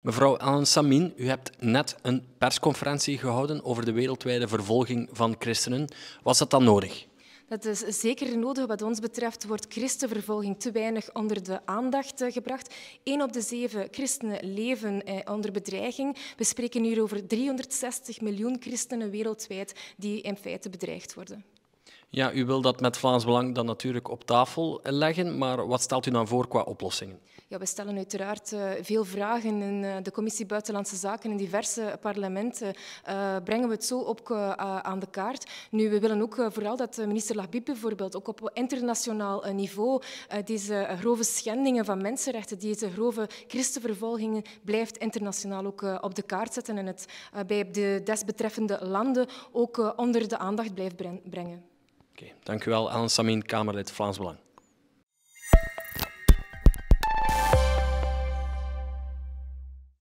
Mevrouw Alan Samin, u hebt net een persconferentie gehouden over de wereldwijde vervolging van christenen. Was dat dan nodig? Dat is zeker nodig. Wat ons betreft wordt christenvervolging te weinig onder de aandacht eh, gebracht. Eén op de zeven christenen leven eh, onder bedreiging. We spreken hier over 360 miljoen christenen wereldwijd die in feite bedreigd worden. Ja, u wil dat met Vlaams Belang dan natuurlijk op tafel leggen, maar wat stelt u dan voor qua oplossingen? Ja, we stellen uiteraard eh, veel vragen in eh, de Commissie Buitenlandse Zaken, in diverse parlementen. Eh, brengen we het zo op aan de kaart. Nu, we willen ook vooral dat minister Labib bijvoorbeeld ook op internationaal niveau deze grove schendingen van mensenrechten, deze grove christenvervolgingen, blijft internationaal ook op de kaart zetten en het bij de desbetreffende landen ook onder de aandacht blijft brengen. Oké, okay, dank u wel Samin Kamerlid Vlaams Belang.